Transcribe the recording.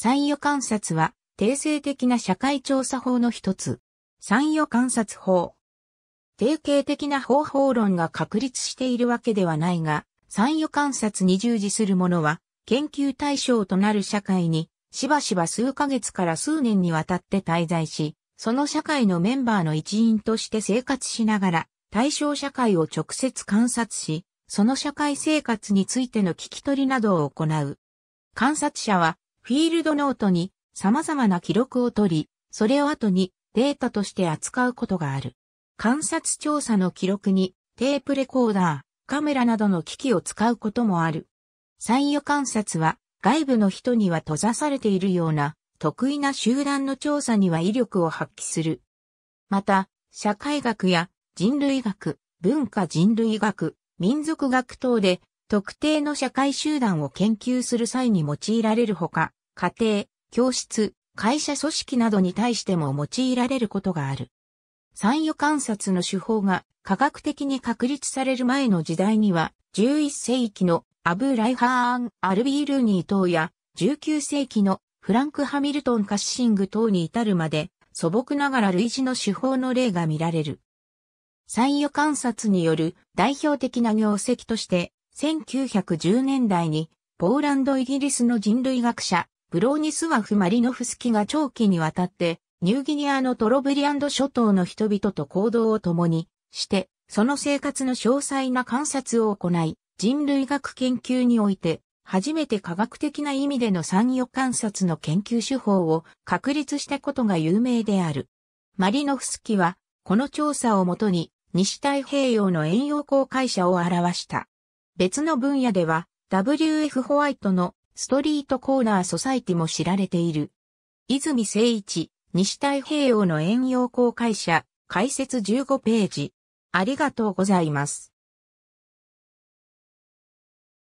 参与観察は、定性的な社会調査法の一つ。参与観察法。定型的な方法論が確立しているわけではないが、参与観察に従事する者は、研究対象となる社会に、しばしば数ヶ月から数年にわたって滞在し、その社会のメンバーの一員として生活しながら、対象社会を直接観察し、その社会生活についての聞き取りなどを行う。観察者はフィールドノートに様々な記録を取り、それを後にデータとして扱うことがある。観察調査の記録にテープレコーダー、カメラなどの機器を使うこともある。参与観察は外部の人には閉ざされているような得意な集団の調査には威力を発揮する。また、社会学や人類学、文化人類学、民族学等で特定の社会集団を研究する際に用いられるほか、家庭、教室、会社組織などに対しても用いられることがある。参与観察の手法が科学的に確立される前の時代には、11世紀のアブ・ライハーン・アルビー・ルーニー等や、19世紀のフランク・ハミルトン・カッシング等に至るまで、素朴ながら類似の手法の例が見られる。参与観察による代表的な業績として、1910年代に、ポーランド・イギリスの人類学者、ブローニスワフ・マリノフスキが長期にわたって、ニューギニアのトロブリアンド諸島の人々と行動を共にして、その生活の詳細な観察を行い、人類学研究において、初めて科学的な意味での産業観察の研究手法を確立したことが有名である。マリノフスキは、この調査をもとに、西太平洋の遠洋航海者を表した。別の分野では、W.F. ホワイトのストリートコーナーソサイティも知られている。泉誠一、西太平洋の遠洋航海者、解説15ページ。ありがとうございます。